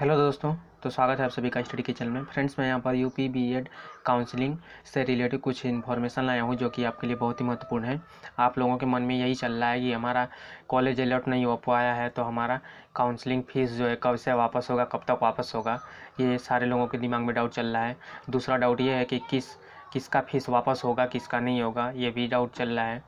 hello दोस्तों तो स्वागत है आप सभी का स्टडी किचन में फ्रेंड्स मैं यहाँ पर यूपी बीएड काउंसलिंग से रिलेटेड कुछ इन्फॉर्मेशन लाया हूँ जो कि आपके लिए बहुत ही महत्वपूर्ण है आप लोगों के मन में यही चल रहा है कि हमारा कॉलेज अलर्ट नहीं हो पाया है तो हमारा काउंसलिंग फ़ीस जो है कब से वापस होगा कब तक वापस होगा ये सारे लोगों के दिमाग में डाउट चल रहा है दूसरा डाउट ये है कि किस किसका फ़ीस वापस होगा किसका नहीं होगा ये भी डाउट चल रहा है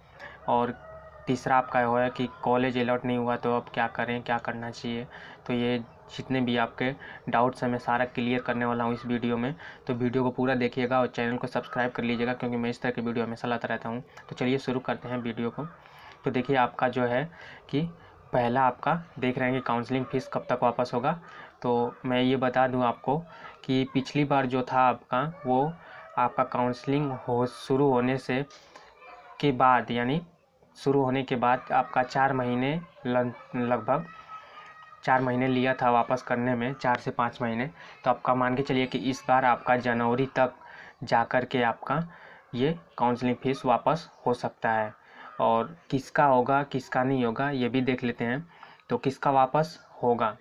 और तीसरा आपका है कि कॉलेज अलॉट नहीं हुआ तो अब क्या करें क्या करना चाहिए तो ये जितने भी आपके डाउट्स हैं मैं सारा क्लियर करने वाला हूँ इस वीडियो में तो वीडियो को पूरा देखिएगा और चैनल को सब्सक्राइब कर लीजिएगा क्योंकि मैं इस तरह के वीडियो हमेशा लाता रहता हूँ तो चलिए शुरू करते हैं वीडियो को तो देखिए आपका जो है कि पहला आपका देख रहे हैं कि काउंसलिंग फ़ीस कब तक वापस होगा तो मैं ये बता दूँ आपको कि पिछली बार जो था आपका वो आपका काउंसलिंग हो शुरू होने से के बाद यानी शुरू होने के बाद आपका चार महीने लगभग चार महीने लिया था वापस करने में चार से पाँच महीने तो आपका मान के चलिए कि इस बार आपका जनवरी तक जा कर के आपका ये काउंसलिंग फ़ीस वापस हो सकता है और किसका होगा किसका नहीं होगा ये भी देख लेते हैं तो किसका वापस होगा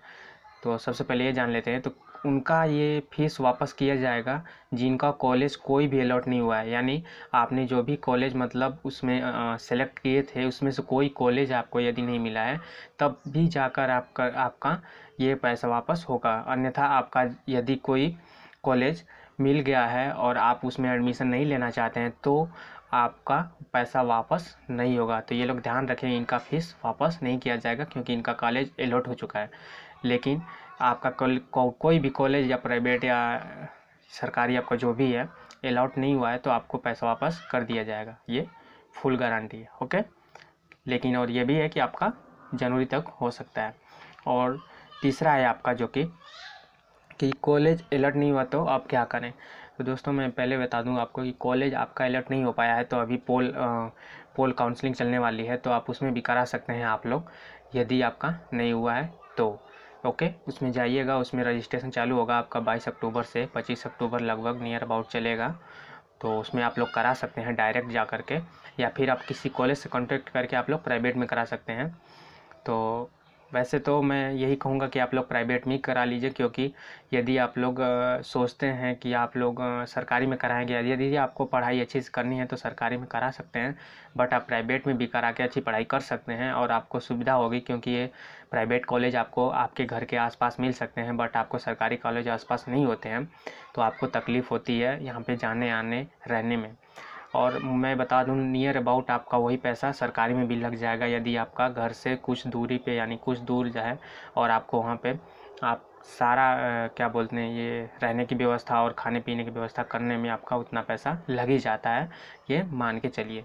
तो सबसे पहले ये जान लेते हैं तो उनका ये फीस वापस किया जाएगा जिनका कॉलेज कोई भी अलॉट नहीं हुआ है यानी आपने जो भी कॉलेज मतलब उसमें सेलेक्ट किए थे उसमें से कोई कॉलेज आपको यदि नहीं मिला है तब भी जाकर आपका आपका ये पैसा वापस होगा अन्यथा आपका यदि कोई कॉलेज मिल गया है और आप उसमें एडमिशन नहीं लेना चाहते हैं तो आपका पैसा वापस नहीं होगा तो ये लोग ध्यान रखें इनका फ़ीस वापस नहीं किया जाएगा क्योंकि इनका कॉलेज अलॉट हो चुका है लेकिन आपका को, को, कोई भी कॉलेज या प्राइवेट या सरकारी आपका जो भी है अलाउट नहीं हुआ है तो आपको पैसा वापस कर दिया जाएगा ये फुल गारंटी है ओके लेकिन और ये भी है कि आपका जनवरी तक हो सकता है और तीसरा है आपका जो कि कि कॉलेज अलर्ट नहीं हुआ तो आप क्या करें तो दोस्तों मैं पहले बता दूं आपको कि कॉलेज आपका अलर्ट नहीं हो पाया है तो अभी पोल पोल काउंसलिंग चलने वाली है तो आप उसमें भी करा सकते हैं आप लोग यदि आपका नहीं हुआ है तो ओके उसमें जाइएगा उसमें रजिस्ट्रेशन चालू होगा आपका बाईस अक्टूबर से पच्चीस अक्टूबर लगभग नियर अबाउट चलेगा तो उसमें आप लोग करा सकते हैं डायरेक्ट जा कर के या फिर आप किसी कॉलेज से कॉन्टेक्ट करके आप लोग प्राइवेट में करा सकते हैं तो वैसे तो मैं यही कहूँगा कि आप लोग प्राइवेट में ही करा लीजिए क्योंकि यदि आप लोग सोचते हैं कि आप लोग सरकारी में कराएंगे यदि आपको पढ़ाई अच्छी से करनी है तो सरकारी में करा सकते हैं बट आप प्राइवेट में भी करा के अच्छी पढ़ाई कर सकते हैं और आपको सुविधा होगी क्योंकि ये प्राइवेट कॉलेज आपको आपके घर के आसपास मिल सकते हैं बट आपको सरकारी कॉलेज आसपास नहीं होते हैं तो आपको तकलीफ़ होती है यहाँ पर जाने आने रहने में और मैं बता दूं नियर अबाउट आपका वही पैसा सरकारी में भी लग जाएगा यदि आपका घर से कुछ दूरी पे यानी कुछ दूर जाए और आपको वहाँ पे आप सारा क्या बोलते हैं ये रहने की व्यवस्था और खाने पीने की व्यवस्था करने में आपका उतना पैसा लग ही जाता है ये मान के चलिए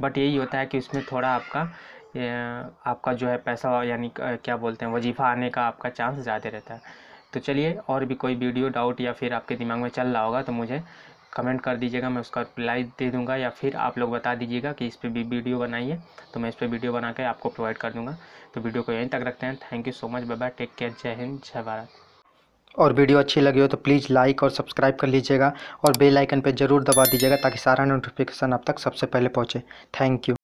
बट यही होता है कि उसमें थोड़ा आपका आपका जो है पैसा यानी क्या बोलते हैं वजीफ़ा आने का आपका चांस ज़्यादा रहता है तो चलिए और भी कोई वीडियो डाउट या फिर आपके दिमाग में चल रहा होगा तो मुझे कमेंट कर दीजिएगा मैं उसका रिप्लाई दे दूंगा या फिर आप लोग बता दीजिएगा कि इस पर भी वीडियो बनाइए तो मैं इस पर वीडियो बना के आपको प्रोवाइड कर दूंगा तो वीडियो को यहीं तक रखते हैं thank you so much bye bye take care जय हिंद जय भारत और वीडियो अच्छी लगी हो तो प्लीज़ लाइक और सब्सक्राइब कर लीजिएगा और बेल आइकन पर ज़रूर दबा दीजिएगा ताकि सारा नोटिफिकेशन आप तक सबसे पहले पहुँचे थैंक यू